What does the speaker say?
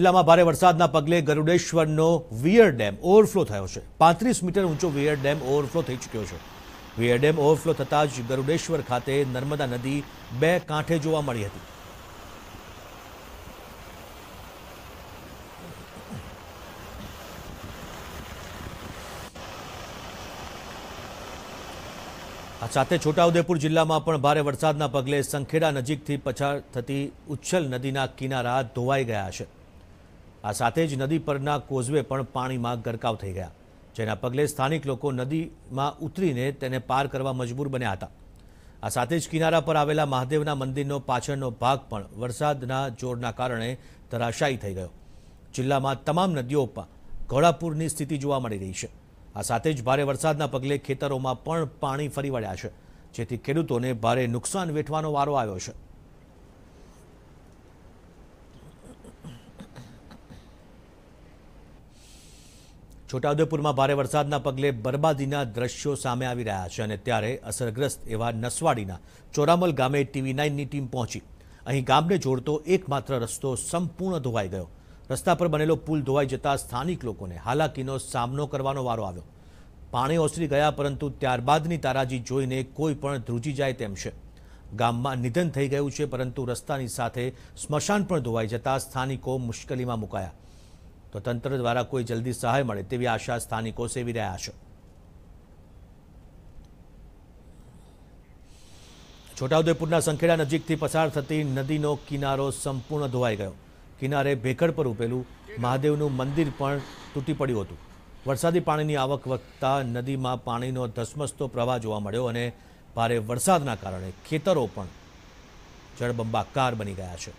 જિલ્લામાં ભારે વરસાદના પગલે ગરુડેશ્વરનો વિયર ડેમ ઓવરફ્લો થયો છે 35 મીટર ઊંચો વિયર ડેમ ઓવરફ્લો થઈ ચુક્યો છે વિયર ડેમ ઓવરફ્લો થતા જ ગરુડેશ્વર ખાતે नर्मदा નદી બે કાંઠે જોવા મળી હતી આ ચاتے છોટા ઉદયપુર જિલ્લામાં પણ ભારે વરસાદના પગલે સંખેડા નજીકથી પછાર થતી ઉચ્છલ નદીના કિનારા ધોવાઈ ગયા છે આ સાથે જ નદી પરના કોઝવે પણ પાણીમાં ગરકાવ થઈ ગયા જેના પગલે સ્થાનિક લોકો નદીમાં ઉતરીને તેને પાર કરવા મજબૂર બન્યા હતા આ સાથે જ કિનારા પર આવેલા મહાદેવના મંદિરનો પાછળનો ભાગ પણ વરસાદના જોરના કારણે ધરાશાયી થઈ ગયો જિલ્લામાં તમામ નદીઓ ઉપર ઘોડાપુરની સ્થિતિ જોવા મળી રહી છે આ સાથે જ ભારે વરસાદના પગલે ખેતરોમાં પણ પાણી ફરી વળ્યા છે જેથી ખેડૂતોને ભારે નુકસાન વેઠવાનો વારો આવ્યો છે છોટાઉદેપુરમાં ભારે વરસાદના પગલે બરબાદીના દ્રશ્યો સામે આવી રહ્યા છે અને ત્યારે અસહગ્રસ્ત એવા નસવાડીના ચોરામલ ગામે ટીવી 9 ની ટીમ પહોંચી. અહીં ગામને જોડતો એકમાત્ર રસ્તો સંપૂર્ણ ધોવાઈ ગયો. રસ્તા પર બનેલો પુલ ધોવાઈ જતાં સ્થાનિક લોકોને હાલાકીનો સામનો કરવાનો વારો આવ્યો. પાણી ઓસરી ગયા પરંતુ ત્યાર બાદની તરાજી જોઈને કોઈ પણ ધૃજી જાય તેમ છે. ગામમાં નિધન થઈ ગયું છે પરંતુ રસ્તાની સાથે સ્મશાન પર ધોવાઈ જતાં સ્થાનિકો મુશ્કેલીમાં મુકાયા. સ્વતંત્ર દ્વારા કોઈ જલ્દી સહાય મળે તેવી આશા સ્થાનિકો સેવી રહ્યા છે. છોટાઉદેપુરના સંખેડા નજીકથી પસાર થતી નદીનો કિનારો સંપૂર્ણ ધોવાઈ ગયો. કિનારે ભેખડ પર ઊભેલું મહાદેવનું મંદિર પણ તૂટી પડ્યું હતું. વરસાદી પાણીની આવક વખતે નદીમાં પાણીનો ધસમસતો પ્રવાહ જોવા મળ્યો અને ભારે વરસાદના કારણે ખેતરો પણ જળબંબાકાર બની ગયા છે.